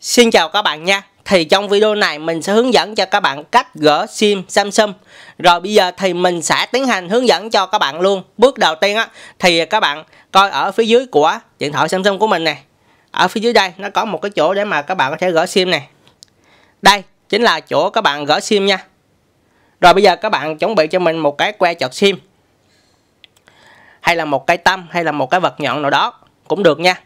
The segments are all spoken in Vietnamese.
Xin chào các bạn nha Thì trong video này mình sẽ hướng dẫn cho các bạn cách gỡ sim Samsung Rồi bây giờ thì mình sẽ tiến hành hướng dẫn cho các bạn luôn Bước đầu tiên á Thì các bạn coi ở phía dưới của điện thoại Samsung của mình nè Ở phía dưới đây nó có một cái chỗ để mà các bạn có thể gỡ sim này Đây chính là chỗ các bạn gỡ sim nha Rồi bây giờ các bạn chuẩn bị cho mình một cái que chọt sim Hay là một cái tâm hay là một cái vật nhọn nào đó Cũng được nha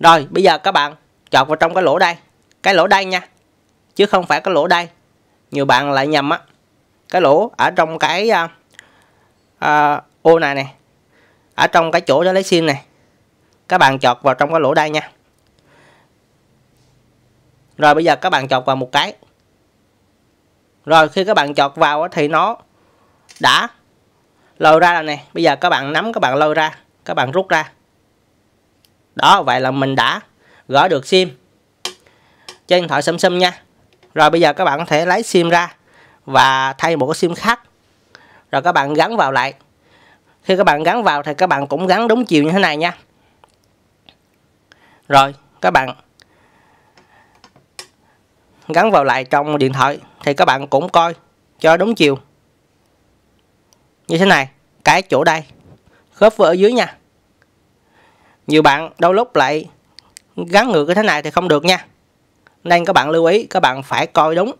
rồi bây giờ các bạn chọt vào trong cái lỗ đây cái lỗ đây nha chứ không phải cái lỗ đây nhiều bạn lại nhầm á cái lỗ ở trong cái uh, uh, ô này nè ở trong cái chỗ để lấy sim này các bạn chọt vào trong cái lỗ đây nha rồi bây giờ các bạn chọt vào một cái rồi khi các bạn chọt vào thì nó đã lôi ra rồi nè bây giờ các bạn nắm các bạn lôi ra các bạn rút ra đó vậy là mình đã gỡ được sim trên điện thoại Samsung nha rồi bây giờ các bạn có thể lấy sim ra và thay một cái sim khác rồi các bạn gắn vào lại khi các bạn gắn vào thì các bạn cũng gắn đúng chiều như thế này nha rồi các bạn gắn vào lại trong điện thoại thì các bạn cũng coi cho đúng chiều như thế này cái chỗ đây khớp với ở dưới nha nhiều bạn đôi lúc lại gắn ngược như thế này thì không được nha nên các bạn lưu ý các bạn phải coi đúng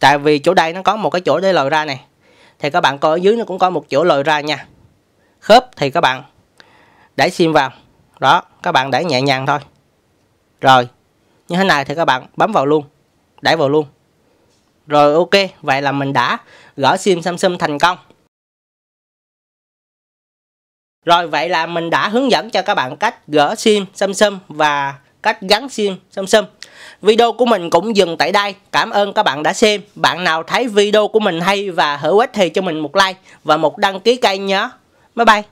tại vì chỗ đây nó có một cái chỗ để lồi ra này thì các bạn coi ở dưới nó cũng có một chỗ lồi ra nha khớp thì các bạn đẩy sim vào đó các bạn đẩy nhẹ nhàng thôi rồi như thế này thì các bạn bấm vào luôn đẩy vào luôn rồi ok vậy là mình đã gỡ sim Samsung thành công rồi vậy là mình đã hướng dẫn cho các bạn cách gỡ sim Samsung và cách gắn sim Samsung. Video của mình cũng dừng tại đây. Cảm ơn các bạn đã xem. Bạn nào thấy video của mình hay và hữu ích thì cho mình một like và một đăng ký kênh nhé. Bye bye.